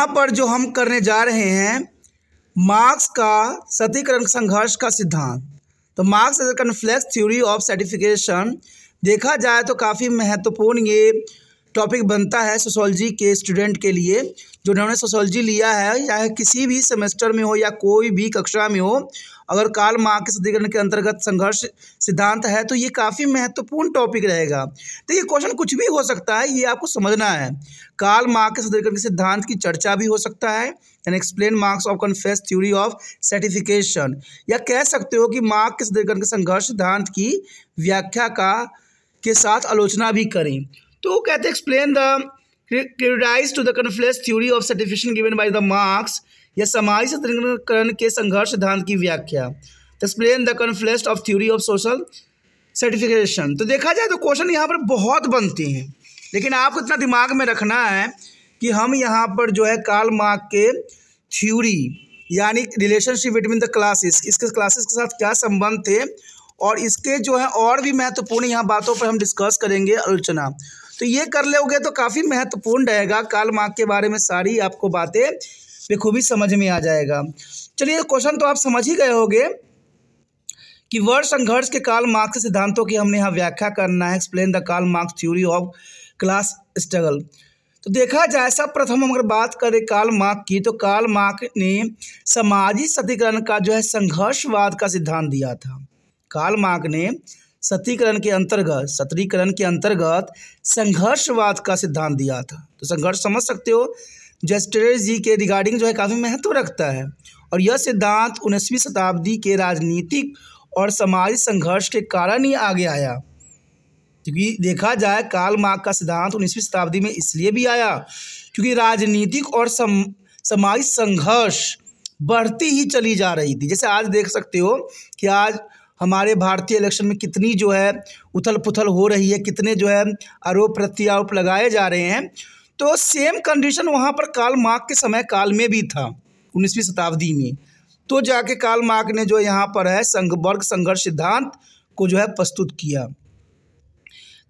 यहाँ पर जो हम करने जा रहे हैं मार्क्स का सतीकरण संघर्ष का सिद्धांत तो Marx as conflicts theory of certification देखा जाए तो काफ़ी महत्वपूर्ण ये टॉपिक बनता है सोशोलॉजी के स्टूडेंट के लिए जो उन्होंने सोशोलॉजी लिया है चाहे किसी भी सेमेस्टर में हो या कोई भी कक्षा में हो अगर काल माँ के सदीकरण के अंतर्गत संघर्ष सिद्धांत है तो ये काफ़ी महत्वपूर्ण टॉपिक रहेगा तो ये क्वेश्चन कुछ भी हो सकता है ये आपको समझना है काल माँ के सदीकरण के सिद्धांत की चर्चा भी हो सकता है and explain Marx of conflicts theory of certification या कह सकते हो कि मार्ग के सदीकरण के संघर्ष सिद्धांत की व्याख्या का के साथ आलोचना भी करें तो कहते explain the rise to the conflicts theory of certification given by the Marx या समाज सतरीकरण के संघर्ष सिद्धांत की व्याख्या explain the conflict of theory of social certification तो देखा जाए तो क्वेश्चन यहाँ पर बहुत बनते हैं लेकिन आपको इतना दिमाग में रखना है कि हम यहाँ पर जो है काल मार्क के थ्योरी यानी रिलेशनशिप बिटवीन द क्लासेस इसके क्लासेस के साथ क्या संबंध थे और इसके जो है और भी महत्वपूर्ण यहाँ बातों पर हम डिस्कस करेंगे आलोचना तो ये कर लोगे तो काफ़ी महत्वपूर्ण रहेगा काल मार्ग के बारे में सारी आपको बातें बेखूबी समझ में आ जाएगा चलिए क्वेश्चन तो आप समझ ही गए होंगे कि वर्ड संघर्ष के काल मार्क्स सिद्धांतों की हमने यहाँ व्याख्या करना है explain the Karl Marx theory of class struggle तो देखा जाए सब प्रथम हम अगर बात करें काल मार्क की तो काल मार्क ने सामाजिक सतीकरण का जो है संघर्षवाद का सिद्धांत दिया था काल मार्क ने सतीकरण के अंतर्गत सतरीकरण के अंतर्गत संघर्षवाद का सिद्धांत दिया था तो संघर्ष समझ सकते हो जेस्टर जी के रिगार्डिंग जो है काफ़ी महत्व रखता है और यह सिद्धांत उन्नीसवीं शताब्दी के राजनीतिक और सामाजिक संघर्ष के कारण ही आगे आया क्योंकि देखा जाए काल मार्ग का सिद्धांत उन्नीसवीं शताब्दी में इसलिए भी आया क्योंकि राजनीतिक और सम, संघर्ष बढ़ती ही चली जा रही थी जैसे आज देख सकते हो कि आज हमारे भारतीय इलेक्शन में कितनी जो है उथल पुथल हो रही है कितने जो है आरोप प्रत्यारोप लगाए जा रहे हैं तो सेम कंडीशन वहाँ पर काल मार्क के समय काल में भी था उन्नीसवीं शताब्दी में तो जाके काल मार्क ने जो यहाँ पर है संघ वर्ग संघर्ष सिद्धांत को जो है प्रस्तुत किया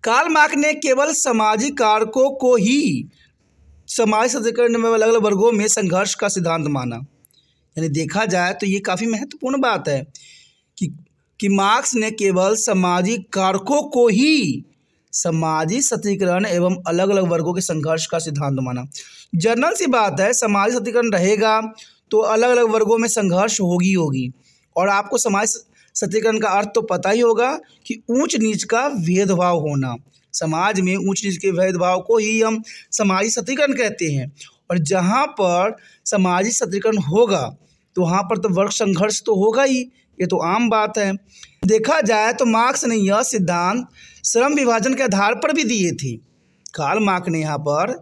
काल मार्क ने केवल सामाजिक कारकों को ही समाज सज्जकरण में अलग अलग वर्गों में संघर्ष का सिद्धांत माना यानी देखा जाए तो ये काफ़ी महत्वपूर्ण बात है कि कि मार्क्स ने केवल सामाजिक कारकों को ही सामाजिक सत्रीकरण एवं अलग अलग वर्गों के संघर्ष का सिद्धांत माना जनरल सी बात है सामाजिक सत्रीकरण रहेगा तो अलग अलग वर्गों में संघर्ष होगी होगी और आपको समाज सत्रीकरण का अर्थ तो पता ही होगा कि ऊंच नीच का भेदभाव होना समाज में ऊंच नीच के भेदभाव को ही हम सामाजिक सत्रीकरण कहते हैं और जहाँ पर सामाजिक सत्रीकरण होगा तो वहाँ पर तो वर्ग संघर्ष तो होगा ही ये तो आम बात है देखा जाए तो मार्क्स ने यह सिद्धांत श्रम विभाजन के आधार पर भी दिए थी काल मार्क ने यहाँ पर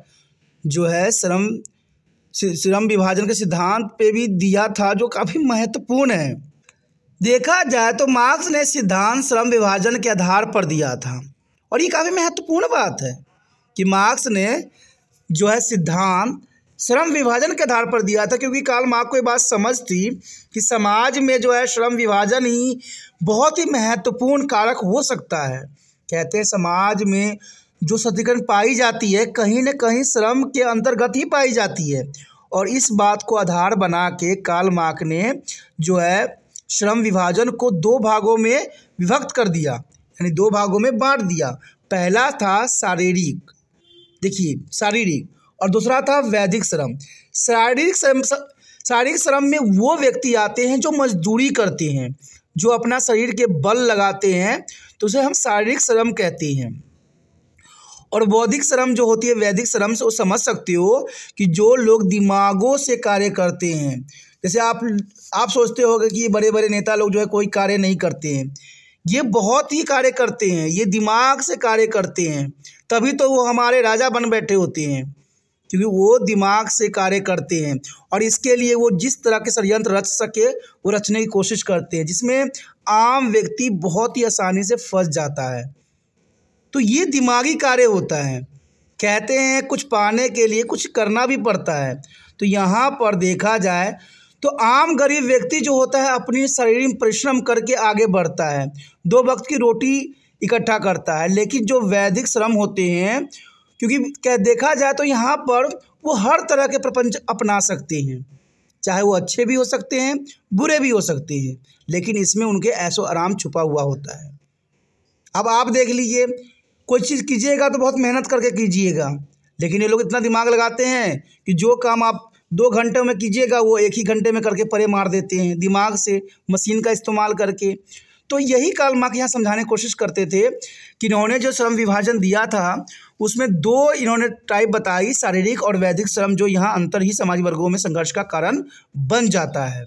जो है श्रम श्रम विभाजन के सिद्धांत पे भी दिया था जो काफ़ी महत्वपूर्ण है देखा जाए तो मार्क्स ने सिद्धांत श्रम विभाजन के आधार पर दिया था और ये काफ़ी महत्वपूर्ण बात है कि मार्क्स ने जो है सिद्धांत श्रम विभाजन के आधार पर दिया था क्योंकि काल माँ को ये बात समझ थी कि समाज में जो है श्रम विभाजन ही बहुत ही महत्वपूर्ण कारक हो सकता है कहते हैं समाज में जो सतीकरण पाई जाती है कहीं न कहीं श्रम के अंतर्गत ही पाई जाती है और इस बात को आधार बना के काल माक ने जो है श्रम विभाजन को दो भागों में विभक्त कर दिया यानी दो भागों में बांट दिया पहला था शारीरिक देखिए शारीरिक और दूसरा था वैदिक श्रम शारीरिक श्रम शारीरिक श्रम में वो व्यक्ति आते हैं जो मजदूरी करते हैं जो अपना शरीर के बल लगाते हैं तो उसे हम शारीरिक श्रम कहते हैं और बौद्धिक श्रम जो होती है वैदिक श्रम से वो समझ सकते हो कि जो लोग दिमागों से कार्य करते हैं जैसे आप आप सोचते हो कि ये बड़े बड़े नेता लोग जो है कोई कार्य नहीं करते हैं ये बहुत ही कार्य करते हैं ये दिमाग से कार्य करते हैं तभी तो वो हमारे राजा बन बैठे होते हैं क्योंकि वो दिमाग से कार्य करते हैं और इसके लिए वो जिस तरह के षडयंत्र रच सके वो रचने की कोशिश करते हैं जिसमें आम व्यक्ति बहुत ही आसानी से फंस जाता है तो ये दिमागी कार्य होता है कहते हैं कुछ पाने के लिए कुछ करना भी पड़ता है तो यहाँ पर देखा जाए तो आम गरीब व्यक्ति जो होता है अपनी शारीरिक परिश्रम करके आगे बढ़ता है दो वक्त की रोटी इकट्ठा करता है लेकिन जो वैदिक श्रम होते हैं क्योंकि क्या देखा जाए तो यहाँ पर वो हर तरह के प्रपंच अपना सकते हैं चाहे वो अच्छे भी हो सकते हैं बुरे भी हो सकते हैं लेकिन इसमें उनके ऐसो आराम छुपा हुआ होता है अब आप देख लीजिए कोई चीज़ कीजिएगा तो बहुत मेहनत करके कीजिएगा लेकिन ये लोग इतना दिमाग लगाते हैं कि जो काम आप दो घंटे में कीजिएगा वो एक ही घंटे में करके परे मार देते हैं दिमाग से मशीन का इस्तेमाल करके तो यही काल मार्क यहाँ समझाने की कोशिश करते थे कि इन्होंने जो श्रम विभाजन दिया था उसमें दो इन्होंने टाइप बताई शारीरिक और वैदिक श्रम जो यहाँ अंतर ही समाज वर्गों में संघर्ष का कारण बन जाता है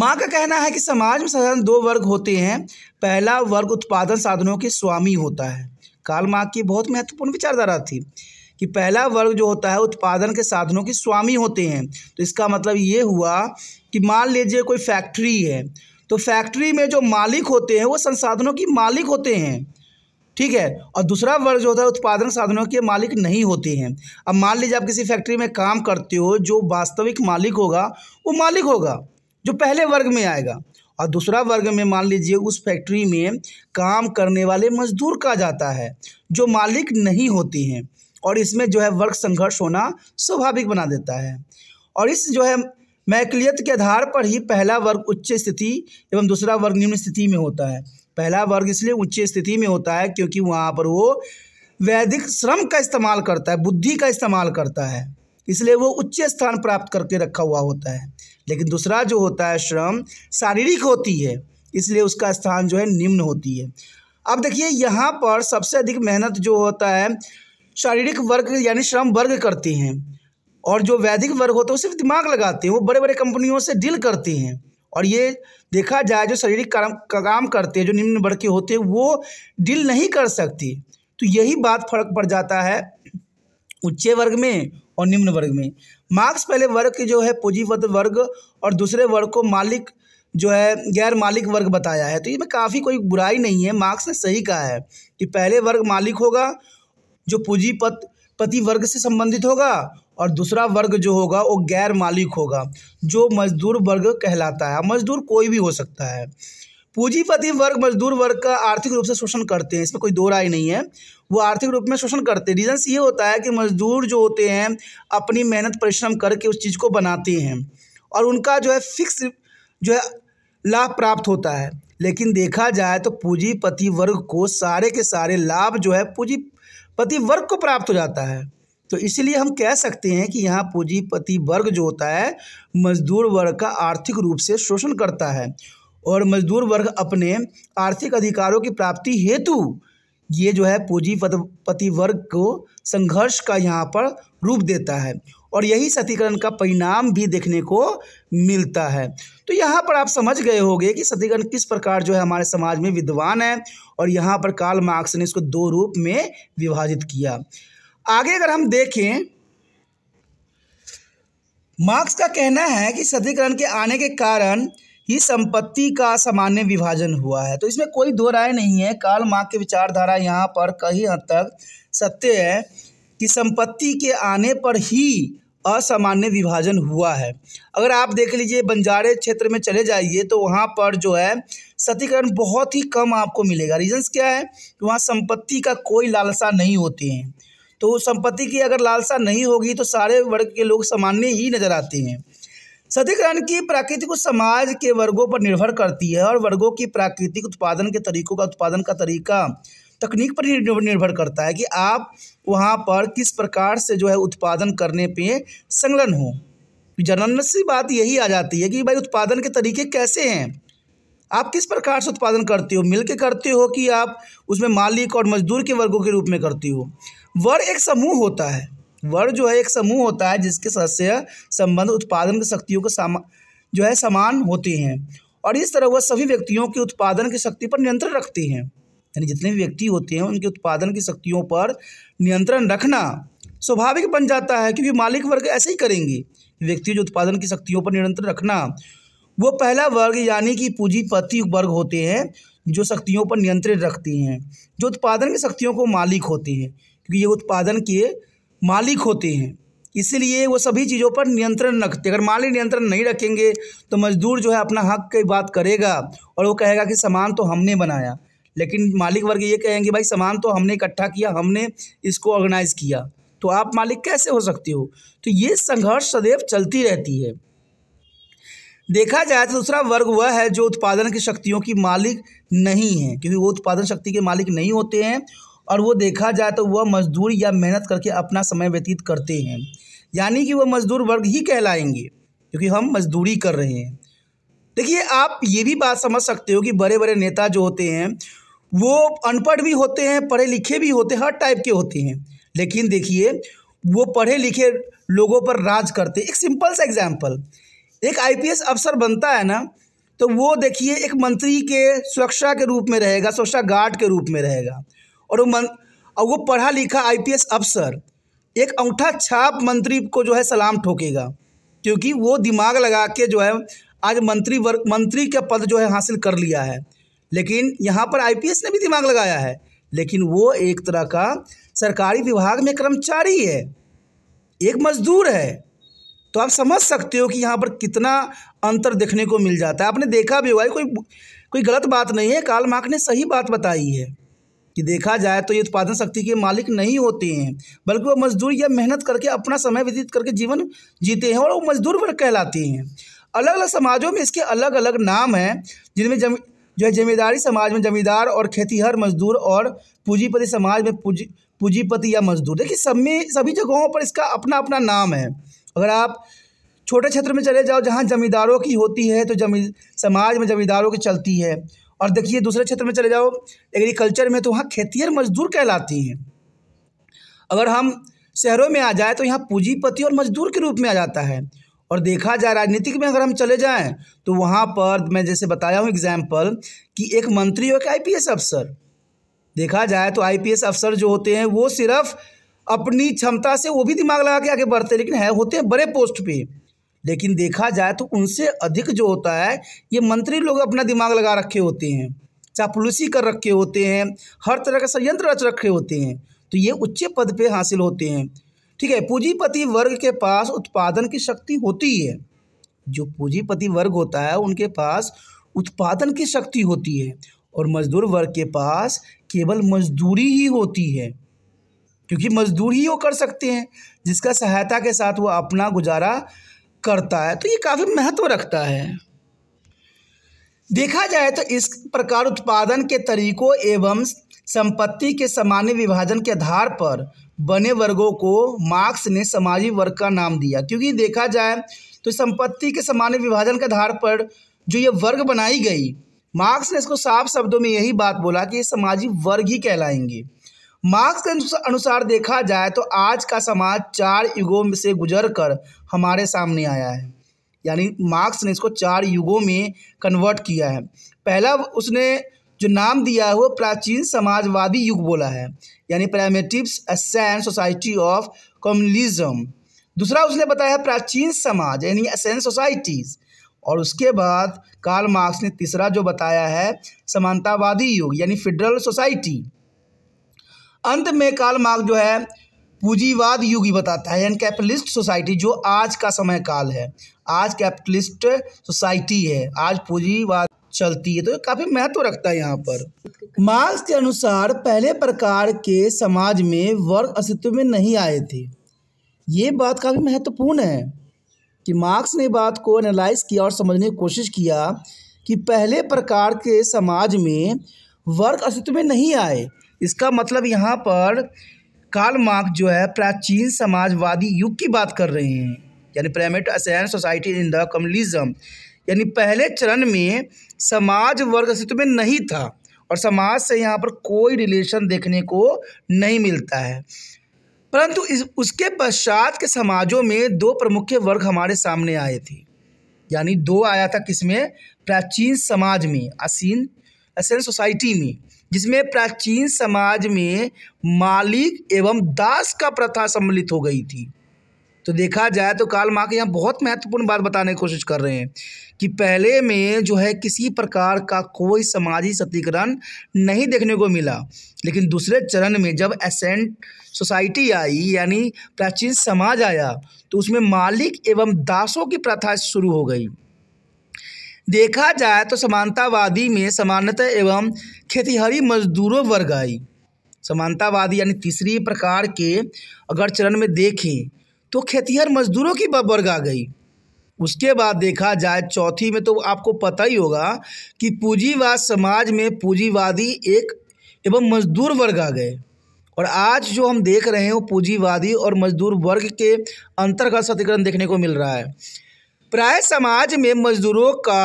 माँ का कहना है कि समाज में साधारण दो वर्ग होते हैं पहला वर्ग उत्पादन साधनों के स्वामी होता है काल माँ की बहुत महत्वपूर्ण विचारधारा थी कि पहला वर्ग जो होता है उत्पादन के साधनों के स्वामी होते हैं तो इसका मतलब ये हुआ कि मान लीजिए कोई फैक्ट्री है तो फैक्ट्री में जो मालिक होते हैं वो संसाधनों की मालिक होते हैं ठीक है और दूसरा वर्ग जो होता है उत्पादन साधनों के मालिक नहीं होते हैं अब मान लीजिए आप किसी फैक्ट्री में काम करते हो जो वास्तविक मालिक होगा वो मालिक होगा जो पहले वर्ग में आएगा और दूसरा वर्ग में मान लीजिए उस फैक्ट्री में काम करने वाले मजदूर कहा जाता है जो मालिक नहीं होते हैं और इसमें जो है वर्ग संघर्ष होना स्वाभाविक बना देता है और इस जो है मैकलियत के आधार पर ही पहला वर्ग उच्च स्थिति एवं दूसरा वर्ग निम्न स्थिति में होता है पहला वर्ग इसलिए उच्च स्थिति में होता है क्योंकि वहाँ पर वो वैदिक श्रम का इस्तेमाल करता है बुद्धि का इस्तेमाल करता है इसलिए वो उच्च स्थान प्राप्त करके रखा हुआ होता है लेकिन दूसरा जो होता है श्रम शारीरिक होती है इसलिए उसका स्थान जो है निम्न होती है अब देखिए यहाँ पर सबसे अधिक मेहनत जो होता है शारीरिक वर्ग यानी श्रम वर्ग करते हैं और जो वैदिक वर्ग होते हैं वो सिर्फ दिमाग लगाते हैं वो बड़े बड़े कंपनियों से डील करते हैं और ये देखा जाए जो शारीरिक काम काम करते हैं जो निम्न वर्ग के होते हैं वो डील नहीं कर सकती तो यही बात फर्क पड़ जाता है उच्च वर्ग में और निम्न वर्ग में मार्क्स पहले वर्ग के जो है पूंजीपत वर्ग और दूसरे वर्ग को मालिक जो है गैर मालिक वर्ग बताया है तो इसमें काफ़ी कोई बुराई नहीं है मार्क्स ने सही कहा है कि पहले वर्ग मालिक होगा जो पूंजीपत पति वर्ग से संबंधित होगा और दूसरा वर्ग जो होगा वो गैर मालिक होगा जो मजदूर वर्ग कहलाता है मजदूर कोई भी हो सकता है पूंजीपति वर्ग मजदूर वर्ग का आर्थिक रूप से शोषण करते हैं इसमें कोई दो राय नहीं है वो आर्थिक रूप में शोषण करते हैं रीजन्स ये होता है कि मजदूर जो होते हैं अपनी मेहनत परिश्रम करके उस चीज़ को बनाते हैं और उनका जो है फिक्स जो है लाभ प्राप्त होता है लेकिन देखा जाए तो पूंजीपति वर्ग को सारे के सारे लाभ जो है पूंजीपति वर्ग को प्राप्त हो जाता है तो इसलिए हम कह सकते हैं कि यहाँ पूंजीपति वर्ग जो होता है मजदूर वर्ग का आर्थिक रूप से शोषण करता है और मजदूर वर्ग अपने आर्थिक अधिकारों की प्राप्ति हेतु ये जो है पूंजीपति वर्ग को संघर्ष का यहाँ पर रूप देता है और यही सतीकरण का परिणाम भी देखने को मिलता है तो यहाँ पर आप समझ गए होंगे कि सतीकरण किस प्रकार जो है हमारे समाज में विद्वान है और यहाँ पर काल मार्क्स ने इसको दो रूप में विभाजित किया आगे अगर हम देखें मार्क्स का कहना है कि सधिकरण के आने के कारण ही संपत्ति का सामान्य विभाजन हुआ है तो इसमें कोई दो राय नहीं है काल मार्क्स की विचारधारा यहाँ पर कहीं हद तक सत्य है कि संपत्ति के आने पर ही असामान्य विभाजन हुआ है अगर आप देख लीजिए बंजारे क्षेत्र में चले जाइए तो वहाँ पर जो है सतीकरण बहुत ही कम आपको मिलेगा रीजन्स क्या है कि वहाँ संपत्ति का कोई लालसा नहीं होती है तो संपत्ति की अगर लालसा नहीं होगी तो सारे वर्ग के लोग सामान्य ही नजर आते हैं सतीकरण की प्राकृतिक समाज के वर्गों पर निर्भर करती है और वर्गों की प्राकृतिक उत्पादन के तरीकों का उत्पादन का तरीका तकनीक पर निर्भर करता है कि आप वहाँ पर किस प्रकार से जो है उत्पादन करने पे संलग्न हो जनन सी बात यही आ जाती है कि भाई उत्पादन के तरीके कैसे हैं आप किस प्रकार से उत्पादन करते हो मिल के करते हो कि आप उसमें मालिक और मजदूर के वर्गों के रूप में करते हो वर एक समूह होता है वर जो है एक समूह होता है जिसके सदस्य संबंध उत्पादन की शक्तियों के समान जो है समान होती हैं और इस तरह वह सभी व्यक्तियों के उत्पादन की शक्ति पर नियंत्रण रखती हैं यानी जितने भी व्यक्ति होते हैं उनके उत्पादन की शक्तियों पर नियंत्रण रखना स्वाभाविक बन जाता है क्योंकि मालिक वर्ग ऐसे ही करेंगे व्यक्ति जो उत्पादन की शक्तियों पर नियंत्रण रखना वो पहला वर्ग यानी कि पूंजीपति वर्ग होते हैं जो शक्तियों पर नियंत्रण रखती हैं जो उत्पादन की शक्तियों को मालिक होती हैं क्योंकि ये उत्पादन के मालिक होते हैं इसलिए वो सभी चीज़ों पर नियंत्रण रखते अगर मालिक नियंत्रण नहीं रखेंगे तो मजदूर जो है अपना हक की बात करेगा और वो कहेगा कि सामान तो हमने बनाया लेकिन मालिक वर्ग ये कहेंगे भाई सामान तो हमने इकट्ठा किया हमने इसको ऑर्गेनाइज किया तो आप मालिक कैसे हो सकते हो तो ये संघर्ष सदैव चलती रहती है देखा जाए तो दूसरा वर्ग वह है जो उत्पादन की शक्तियों की मालिक नहीं है क्योंकि वो उत्पादन शक्ति के मालिक नहीं होते हैं और वो देखा जाए तो वह मजदूर या मेहनत करके अपना समय व्यतीत करते हैं यानी कि वह मजदूर वर्ग ही कहलाएंगे क्योंकि हम मजदूरी कर रहे हैं देखिए आप ये भी बात समझ सकते हो कि बड़े बड़े नेता जो होते हैं वो अनपढ़ भी होते हैं पढ़े लिखे भी होते हैं हर टाइप के होते हैं लेकिन देखिए वो पढ़े लिखे लोगों पर राज करते एक सिंपल सा एग्जाम्पल एक आईपीएस अफसर बनता है ना तो वो देखिए एक मंत्री के सुरक्षा के रूप में रहेगा सुरक्षा गार्ड के रूप में रहेगा और वो मन और वो पढ़ा लिखा आईपीएस अफसर एक अंगूठा छाप मंत्री को जो है सलाम ठोकेगा क्योंकि वो दिमाग लगा के जो है आज मंत्री वर्ग मंत्री का पद जो है हासिल कर लिया है लेकिन यहाँ पर आईपीएस ने भी दिमाग लगाया है लेकिन वो एक तरह का सरकारी विभाग में कर्मचारी है एक मजदूर है तो आप समझ सकते हो कि यहाँ पर कितना अंतर देखने को मिल जाता है आपने देखा भी होगा कोई कोई गलत बात नहीं है काल मार्क ने सही बात बताई है कि देखा जाए तो ये उत्पादन शक्ति के मालिक नहीं होते हैं बल्कि वो मजदूर या मेहनत करके अपना समय व्यतीत करके जीवन जीते हैं और वो मजदूर वर्ग कहलाते हैं अलग अलग समाजों में इसके अलग अलग नाम हैं जिनमें जम जो है जमींदारी समाज में जमींदार और खेतीहर मजदूर और पूंजीपति समाज में पूंजी पूंजीपति या मजदूर देखिए सब में सभी जगहों पर इसका अपना अपना नाम है अगर आप छोटे क्षेत्र में चले जाओ जहाँ जमींदारों की होती है तो जमी समाज में जमींदारों की चलती है और देखिए दूसरे क्षेत्र में चले जाओ एग्रीकल्चर में तो वहाँ खेतियर मजदूर कहलाती हैं अगर हम शहरों में आ जाए तो यहाँ पूंजीपति और मजदूर के रूप में आ जाता है और देखा जाए राजनीतिक में अगर हम चले जाएं तो वहाँ पर मैं जैसे बताया हूँ एग्जाम्पल कि एक मंत्री और एक आई अफसर देखा जाए तो आई अफसर जो होते हैं वो सिर्फ अपनी क्षमता से वो भी दिमाग लगा के आगे बढ़ते लेकिन है होते हैं बड़े पोस्ट पर लेकिन देखा जाए तो उनसे अधिक जो होता है ये मंत्री लोग अपना दिमाग लगा रखे होते हैं चापलूसी कर रखे होते हैं हर तरह का संयंत्र रच रखे होते हैं तो ये उच्च पद पे हासिल होते हैं ठीक है पूंजीपति वर्ग के पास उत्पादन की शक्ति होती है जो पूंजीपति वर्ग होता है उनके पास उत्पादन की शक्ति होती है और मजदूर वर्ग के पास केवल मजदूरी ही होती है क्योंकि मजदूर ही वो कर सकते हैं जिसका सहायता के साथ वो अपना गुजारा करता है तो ये काफ़ी महत्व रखता है देखा जाए तो इस प्रकार उत्पादन के तरीकों एवं संपत्ति के सामान्य विभाजन के आधार पर बने वर्गों को मार्क्स ने समाजी वर्ग का नाम दिया क्योंकि देखा जाए तो संपत्ति के सामान्य विभाजन के आधार पर जो ये वर्ग बनाई गई मार्क्स ने इसको साफ शब्दों में यही बात बोला कि ये सामाजिक वर्ग ही कहलाएंगे मार्क्स के अनुसार देखा जाए तो आज का समाज चार युगों में से गुजर कर हमारे सामने आया है यानी मार्क्स ने इसको चार युगों में कन्वर्ट किया है पहला उसने जो नाम दिया है वो प्राचीन समाजवादी युग बोला है यानी primitive ancient society of communism दूसरा उसने बताया प्राचीन समाज यानी असैन सोसाइटीज़ और उसके बाद कार्ल मार्क्स ने तीसरा जो बताया है समानतावादी युग यानी फेडरल सोसाइटी अंत में काल मार्ग जो है पूंजीवाद युग ही बताता है यानी कैपिटलिस्ट सोसाइटी जो आज का समय काल है आज कैपिटलिस्ट सोसाइटी है आज पूंजीवाद चलती है तो काफी महत्व रखता है यहाँ पर मार्क्स के अनुसार पहले प्रकार के समाज में वर्ग अस्तित्व में नहीं आए थे ये बात काफ़ी महत्वपूर्ण है कि मार्क्स ने बात को एनालाइज किया और समझने की कोशिश किया कि पहले प्रकार के समाज में वर्ग अस्तित्व में नहीं आए इसका मतलब यहाँ पर काल मार्क जो है प्राचीन समाजवादी युग की बात कर रहे हैं यानी primitive ancient society in the communism यानी पहले चरण में समाज वर्ग अस्तित्व में नहीं था और समाज से यहाँ पर कोई रिलेशन देखने को नहीं मिलता है परंतु इस उसके पश्चात के समाजों में दो प्रमुख वर्ग हमारे सामने आए थे यानी दो आया था किसमें प्राचीन समाज में असीन असैन सोसाइटी में जिसमें प्राचीन समाज में मालिक एवं दास का प्रथा सम्मिलित हो गई थी तो देखा जाए तो काल माँ के यहाँ बहुत महत्वपूर्ण बात बताने की कोशिश कर रहे हैं कि पहले में जो है किसी प्रकार का कोई सामाजिक सतीकरण नहीं देखने को मिला लेकिन दूसरे चरण में जब एसेंट सोसाइटी आई यानी प्राचीन समाज आया तो उसमें मालिक एवं दासों की प्रथा शुरू हो गई देखा जाए तो समानतावादी में समानता एवं खेतिहरी मजदूरों वर्ग आई समानतावादी यानी तीसरी प्रकार के अगर चरण में देखें तो खेतिहर मजदूरों की वर्ग आ गई उसके बाद देखा जाए चौथी में तो आपको पता ही होगा कि पूंजीवाद समाज में पूंजीवादी एक एवं मजदूर वर्ग आ गए और आज जो हम देख रहे हैं वो पूंजीवादी और मजदूर वर्ग के अंतर्गत का देखने को मिल रहा है प्राय समाज में मजदूरों का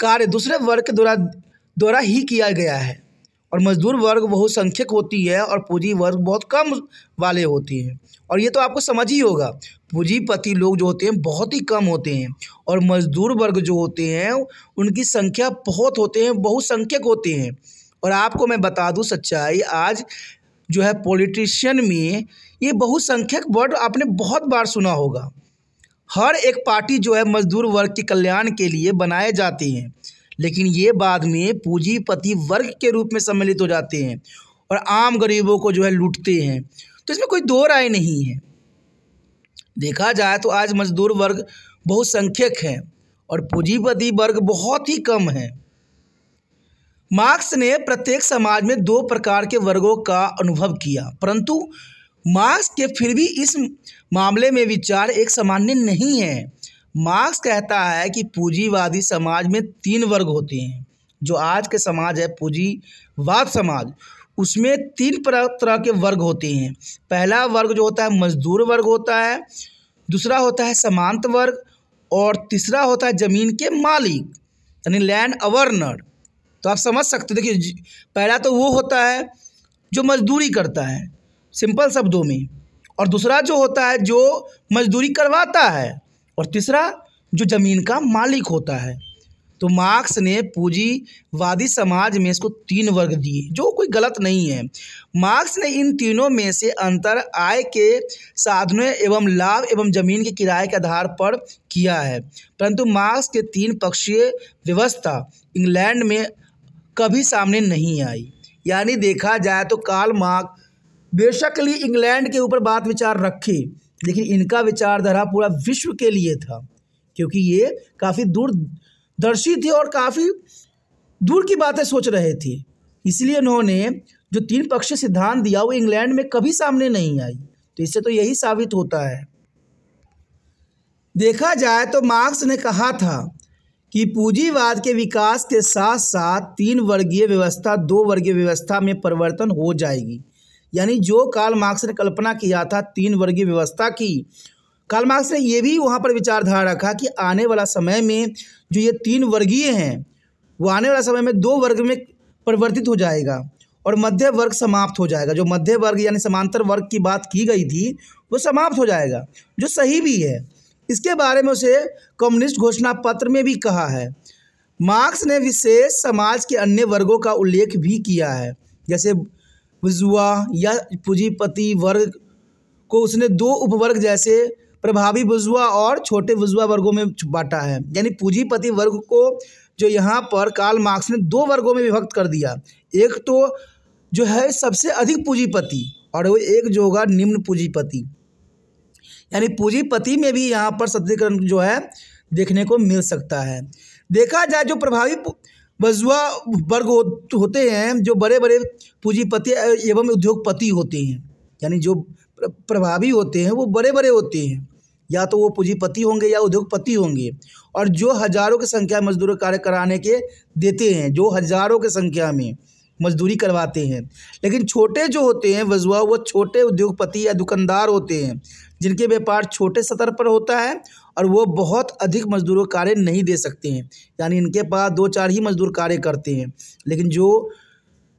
कार्य दूसरे वर्ग के द्वारा द्वारा ही किया गया है और मजदूर वर्ग बहुसंख्यक होती है और पूंजी वर्ग बहुत कम वाले होते हैं और ये तो आपको समझ ही होगा पूंजीपति लोग जो होते हैं बहुत ही कम होते हैं और मजदूर वर्ग जो होते हैं उनकी संख्या बहुत होते हैं बहुसंख्यक होते हैं और आपको मैं बता दूं सच्चाई आज जो है पॉलिटिशियन में ये बहुसंख्यक वर्ड आपने बहुत बार सुना होगा हर एक पार्टी जो है मजदूर वर्ग के कल्याण के लिए बनाए जाते हैं लेकिन ये बाद में पूंजीपति वर्ग के रूप में सम्मिलित हो जाते हैं और आम गरीबों को जो है लूटते हैं तो इसमें कोई दो राय नहीं है देखा जाए तो आज मजदूर वर्ग बहुसंख्यक है और पूंजीपति वर्ग बहुत ही कम है मार्क्स ने प्रत्येक समाज में दो प्रकार के वर्गों का अनुभव किया परंतु मार्क्स के फिर भी इस मामले में विचार एक सामान्य नहीं है मार्क्स कहता है कि पूंजीवादी समाज में तीन वर्ग होते हैं जो आज के समाज है पूंजीवाद समाज उसमें तीन तरह के वर्ग होते हैं पहला वर्ग जो होता है मजदूर वर्ग होता है दूसरा होता है समांत वर्ग और तीसरा होता है ज़मीन के मालिक यानी लैंड अवर्नर तो आप समझ सकते हो देखिए पहला तो वो होता है जो मजदूरी करता है सिंपल शब्दों में और दूसरा जो होता है जो मजदूरी करवाता है और तीसरा जो ज़मीन का मालिक होता है तो मार्क्स ने पूंजीवादी समाज में इसको तीन वर्ग दिए जो कोई गलत नहीं है मार्क्स ने इन तीनों में से अंतर आय के साधनों एवं लाभ एवं जमीन के किराए के आधार पर किया है परंतु मार्क्स के तीन पक्षीय व्यवस्था इंग्लैंड में कभी सामने नहीं आई यानी देखा जाए तो काल मार्क्स बेशकली इंग्लैंड के ऊपर बात विचार रखी लेकिन इनका विचारधारा पूरा विश्व के लिए था क्योंकि ये काफ़ी दूरदर्शी थे और काफ़ी दूर की बातें सोच रहे थे इसलिए उन्होंने जो तीन पक्षीय सिद्धांत दिया वो इंग्लैंड में कभी सामने नहीं आई तो इससे तो यही साबित होता है देखा जाए तो मार्क्स ने कहा था कि पूंजीवाद के विकास के साथ साथ तीन वर्गीय व्यवस्था दो वर्गीय व्यवस्था में परिवर्तन हो जाएगी यानी जो काल मार्क्स ने कल्पना किया था तीन वर्गीय व्यवस्था की काल मार्क्स ने यह भी वहाँ पर विचारधारा रखा कि आने वाला समय में जो ये तीन वर्गीय हैं वो आने वाला समय में दो वर्ग में परिवर्तित हो जाएगा और मध्य वर्ग समाप्त हो जाएगा जो मध्य वर्ग यानी समांतर वर्ग की बात की गई थी वो समाप्त हो जाएगा जो सही भी है इसके बारे में उसे कम्युनिस्ट घोषणा पत्र में भी कहा है मार्क्स ने विशेष समाज के अन्य वर्गों का उल्लेख भी किया है जैसे विजुआ या पूंजीपति वर्ग को उसने दो उपवर्ग जैसे प्रभावी बुजुआ और छोटे बुजुआ वर्गों में बांटा है यानी पूंजीपति वर्ग को जो यहाँ पर कार्ल मार्क्स ने दो वर्गों में विभक्त कर दिया एक तो जो है सबसे अधिक पूंजीपति और वो एक जो होगा निम्न पूंजीपति यानी पूंजीपति में भी यहाँ पर सत्यकरण जो है देखने को मिल सकता है देखा जाए जो प्रभावी बजुआ वर्ग होते हैं जो बड़े बड़े पूंजीपति एवं उद्योगपति होते हैं यानी जो प्रभावी होते हैं वो बड़े बड़े होते हैं या तो वो पूंजीपति होंगे या उद्योगपति होंगे और जो हजारों की संख्या मजदूर कार्य कराने के देते हैं जो हजारों की संख्या में मजदूरी करवाते हैं लेकिन छोटे जो होते हैं वजुआ वो छोटे उद्योगपति या दुकानदार होते हैं जिनके व्यापार छोटे सतर पर होता है और वो बहुत अधिक मज़दूरों को कार्य नहीं दे सकते हैं यानी इनके पास दो चार ही मज़दूर कार्य करते हैं लेकिन जो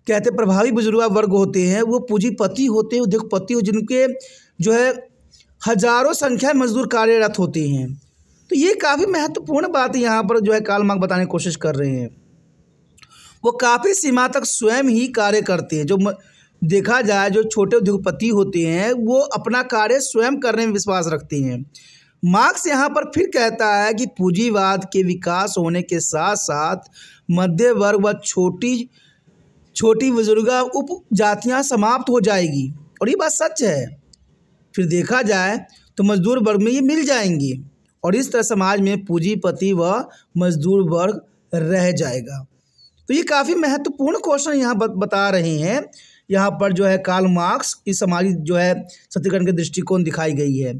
कहते प्रभावी बुजुर्ग वर्ग होते हैं वो पूंजीपति होते हैं उद्योगपति हो जिनके जो है हजारों संख्या मजदूर कार्यरत होते हैं तो ये काफ़ी महत्वपूर्ण बात यहाँ पर जो है काल मार्ग बताने की कोशिश कर रहे हैं वो काफ़ी सीमा तक स्वयं ही कार्य करते हैं जो देखा जाए जो छोटे उद्योगपति होते हैं वो अपना कार्य स्वयं करने में विश्वास रखते हैं मार्क्स यहाँ पर फिर कहता है कि पूंजीवाद के विकास होने के साथ साथ मध्य वर्ग व छोटी छोटी बुजुर्गा उप जातियाँ समाप्त हो जाएगी और ये बात सच है फिर देखा जाए तो मजदूर वर्ग में ये मिल जाएंगी और इस तरह समाज में पूंजीपति व मजदूर वर्ग रह जाएगा तो ये काफ़ी महत्वपूर्ण क्वेश्चन यहाँ बता रहे हैं यहाँ पर जो है काल मार्क्स की समाज जो है सत्यकरण के दृष्टिकोण दिखाई गई है